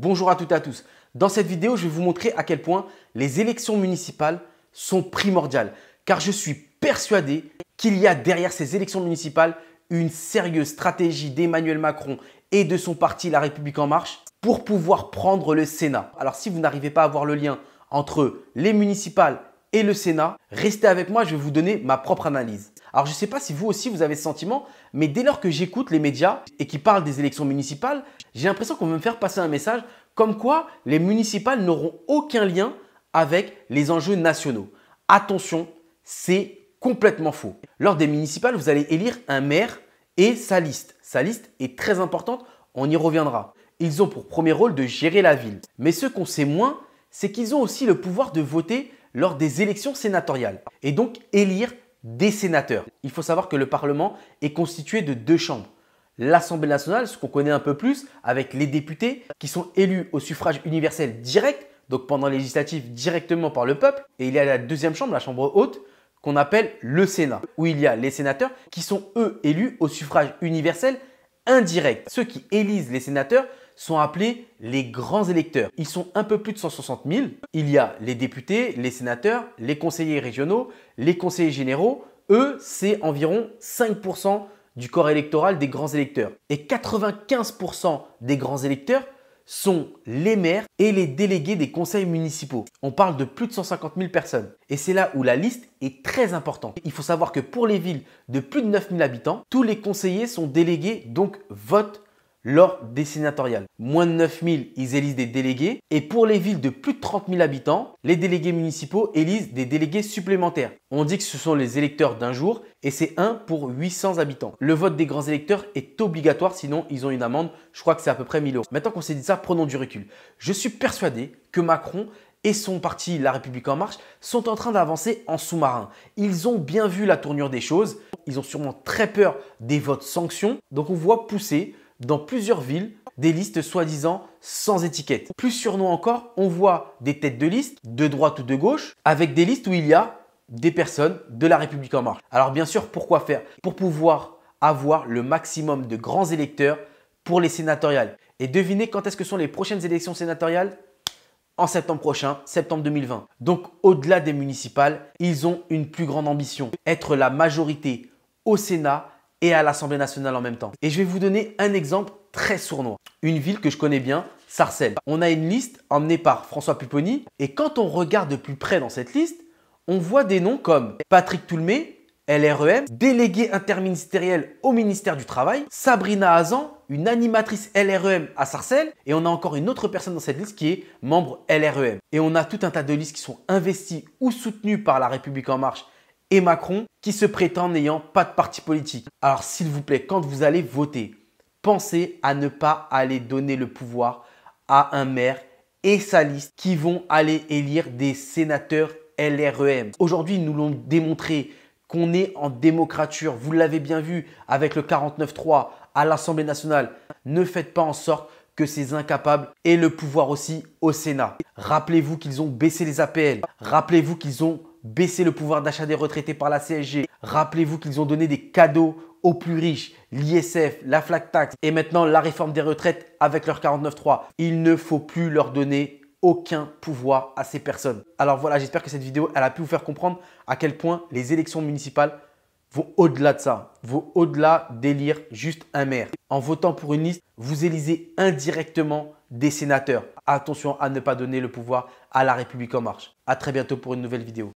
Bonjour à toutes et à tous. Dans cette vidéo, je vais vous montrer à quel point les élections municipales sont primordiales, car je suis persuadé qu'il y a derrière ces élections municipales une sérieuse stratégie d'Emmanuel Macron et de son parti La République en marche pour pouvoir prendre le Sénat. Alors si vous n'arrivez pas à voir le lien entre les municipales et le Sénat, restez avec moi, je vais vous donner ma propre analyse. Alors je ne sais pas si vous aussi vous avez ce sentiment, mais dès lors que j'écoute les médias et qui parlent des élections municipales, j'ai l'impression qu'on veut me faire passer un message comme quoi les municipales n'auront aucun lien avec les enjeux nationaux. Attention, c'est complètement faux. Lors des municipales, vous allez élire un maire et sa liste. Sa liste est très importante, on y reviendra. Ils ont pour premier rôle de gérer la ville. Mais ce qu'on sait moins, c'est qu'ils ont aussi le pouvoir de voter lors des élections sénatoriales et donc élire des sénateurs. Il faut savoir que le Parlement est constitué de deux chambres. L'Assemblée nationale, ce qu'on connaît un peu plus, avec les députés qui sont élus au suffrage universel direct, donc pendant législatif directement par le peuple. Et il y a la deuxième chambre, la chambre haute, qu'on appelle le Sénat, où il y a les sénateurs qui sont eux élus au suffrage universel indirect. Ceux qui élisent les sénateurs sont appelés les grands électeurs. Ils sont un peu plus de 160 000. Il y a les députés, les sénateurs, les conseillers régionaux, les conseillers généraux. Eux, c'est environ 5% du corps électoral des grands électeurs. Et 95% des grands électeurs sont les maires et les délégués des conseils municipaux. On parle de plus de 150 000 personnes. Et c'est là où la liste est très importante. Il faut savoir que pour les villes de plus de 9 000 habitants, tous les conseillers sont délégués, donc votent lors des sénatoriales. Moins de 9000, ils élisent des délégués. Et pour les villes de plus de 30 000 habitants, les délégués municipaux élisent des délégués supplémentaires. On dit que ce sont les électeurs d'un jour et c'est 1 pour 800 habitants. Le vote des grands électeurs est obligatoire, sinon ils ont une amende. Je crois que c'est à peu près 1000 euros. Maintenant qu'on s'est dit ça, prenons du recul. Je suis persuadé que Macron et son parti La République en marche sont en train d'avancer en sous-marin. Ils ont bien vu la tournure des choses, ils ont sûrement très peur des votes sanctions, donc on voit pousser dans plusieurs villes des listes soi-disant sans étiquette. Plus surnom encore, on voit des têtes de liste, de droite ou de gauche, avec des listes où il y a des personnes de la République en marche. Alors bien sûr, pourquoi faire Pour pouvoir avoir le maximum de grands électeurs pour les sénatoriales. Et devinez quand est-ce que sont les prochaines élections sénatoriales en septembre prochain, septembre 2020. Donc au-delà des municipales, ils ont une plus grande ambition, être la majorité au Sénat et à l'Assemblée nationale en même temps. Et je vais vous donner un exemple très sournois. Une ville que je connais bien, Sarcelles. On a une liste emmenée par François Pupponi et quand on regarde de plus près dans cette liste, on voit des noms comme Patrick Toulmé, LREM, délégué interministériel au ministère du Travail, Sabrina Hazan, une animatrice LREM à Sarcelles, et on a encore une autre personne dans cette liste qui est membre LREM. Et on a tout un tas de listes qui sont investies ou soutenues par La République En Marche et Macron qui se prétend n'ayant pas de parti politique. Alors s'il vous plaît, quand vous allez voter, pensez à ne pas aller donner le pouvoir à un maire et sa liste qui vont aller élire des sénateurs LREM. Aujourd'hui, nous l'ont démontré qu'on est en démocrature. Vous l'avez bien vu avec le 49-3 à l'Assemblée nationale. Ne faites pas en sorte que ces incapables aient le pouvoir aussi au Sénat. Rappelez-vous qu'ils ont baissé les APL. Rappelez-vous qu'ils ont baisser le pouvoir d'achat des retraités par la CSG. Rappelez-vous qu'ils ont donné des cadeaux aux plus riches, l'ISF, la flat tax et maintenant la réforme des retraites avec leur 49.3. Il ne faut plus leur donner aucun pouvoir à ces personnes. Alors voilà, j'espère que cette vidéo, elle a pu vous faire comprendre à quel point les élections municipales vont au-delà de ça, vont au-delà d'élire juste un maire. En votant pour une liste, vous élisez indirectement des sénateurs. Attention à ne pas donner le pouvoir à la République en marche. A très bientôt pour une nouvelle vidéo.